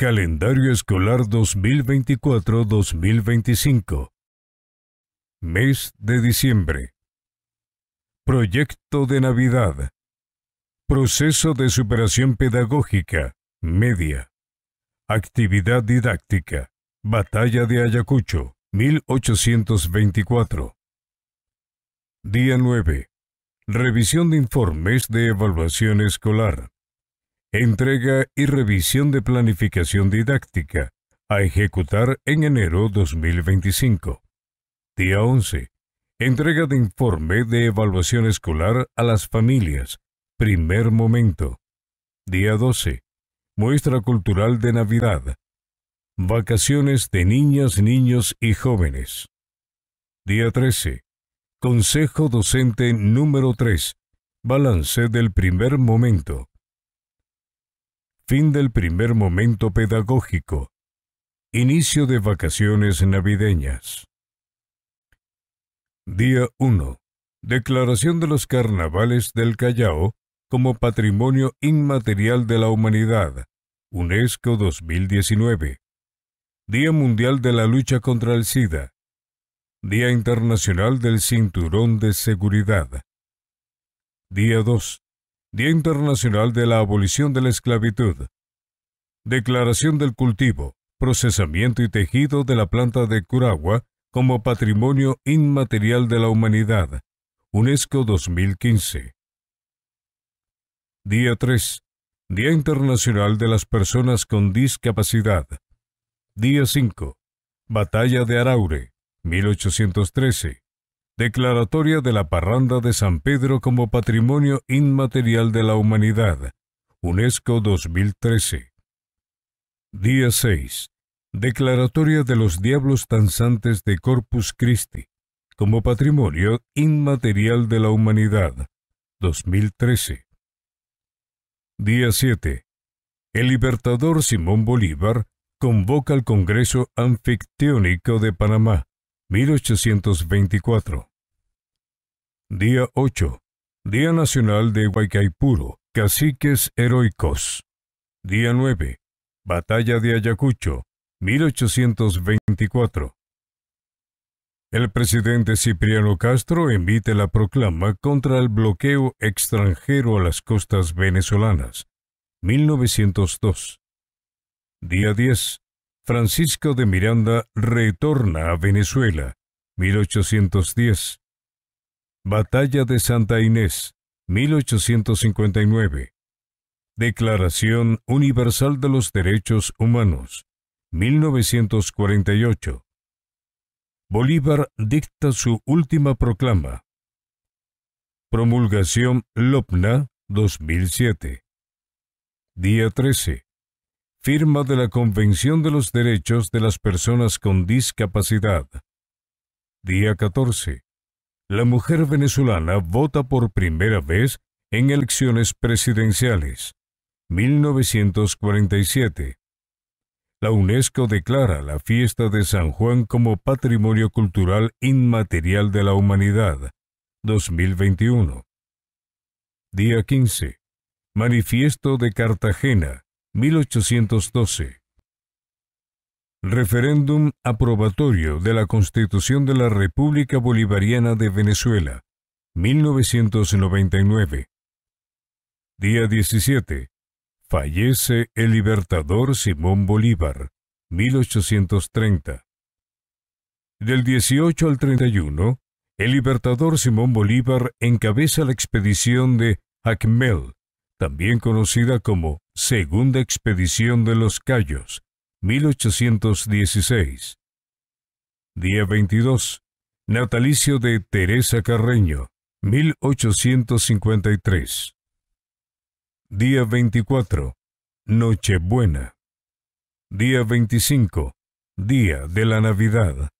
Calendario Escolar 2024-2025. Mes de diciembre. Proyecto de Navidad. Proceso de superación pedagógica, media. Actividad didáctica. Batalla de Ayacucho, 1824. Día 9. Revisión de informes de evaluación escolar. Entrega y revisión de planificación didáctica a ejecutar en enero 2025. Día 11. Entrega de informe de evaluación escolar a las familias. Primer momento. Día 12. Muestra cultural de Navidad. Vacaciones de niñas, niños y jóvenes. Día 13. Consejo Docente número 3. Balance del primer momento. Fin del primer momento pedagógico. Inicio de vacaciones navideñas. Día 1. Declaración de los carnavales del Callao como Patrimonio Inmaterial de la Humanidad, UNESCO 2019. Día Mundial de la Lucha contra el SIDA. Día Internacional del Cinturón de Seguridad. Día 2. Día Internacional de la Abolición de la Esclavitud. Declaración del cultivo, procesamiento y tejido de la planta de Curagua como Patrimonio Inmaterial de la Humanidad. UNESCO 2015. Día 3. Día Internacional de las Personas con Discapacidad. Día 5. Batalla de Araure, 1813. Declaratoria de la Parranda de San Pedro como Patrimonio Inmaterial de la Humanidad, UNESCO 2013. Día 6. Declaratoria de los Diablos Tanzantes de Corpus Christi como Patrimonio Inmaterial de la Humanidad, 2013. Día 7. El libertador Simón Bolívar convoca al Congreso Anfictiónico de Panamá 1824. Día 8. Día Nacional de Huaycaipuro, Caciques Heroicos. Día 9. Batalla de Ayacucho, 1824. El presidente Cipriano Castro emite la proclama contra el bloqueo extranjero a las costas venezolanas, 1902. Día 10. Francisco de Miranda retorna a Venezuela, 1810. Batalla de Santa Inés, 1859. Declaración Universal de los Derechos Humanos, 1948. Bolívar dicta su última proclama. Promulgación Lopna, 2007. Día 13 firma de la Convención de los Derechos de las Personas con Discapacidad. Día 14. La mujer venezolana vota por primera vez en elecciones presidenciales. 1947. La UNESCO declara la fiesta de San Juan como Patrimonio Cultural Inmaterial de la Humanidad. 2021. Día 15. Manifiesto de Cartagena, 1812. Referéndum aprobatorio de la Constitución de la República Bolivariana de Venezuela, 1999. Día 17. Fallece el libertador Simón Bolívar, 1830. Del 18 al 31, el libertador Simón Bolívar encabeza la expedición de Acmel, también conocida como Segunda Expedición de los Cayos, 1816. Día 22. Natalicio de Teresa Carreño, 1853. Día 24. Nochebuena. Día 25. Día de la Navidad.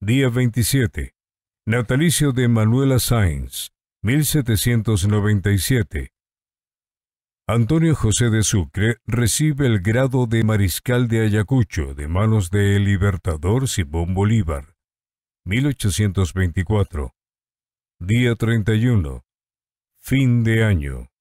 Día 27. Natalicio de Manuela Sáenz, 1797. Antonio José de Sucre recibe el grado de Mariscal de Ayacucho de manos del libertador Simón Bolívar, 1824. Día 31. Fin de año.